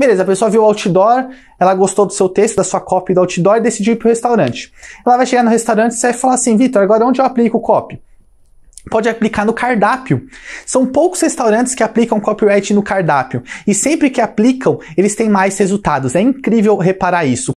Beleza, a pessoa viu o outdoor, ela gostou do seu texto, da sua copy do outdoor e decidiu ir para o restaurante. Ela vai chegar no restaurante e vai falar assim, Vitor, agora onde eu aplico o copy? pode aplicar no cardápio. São poucos restaurantes que aplicam copyright no cardápio e sempre que aplicam, eles têm mais resultados. É incrível reparar isso.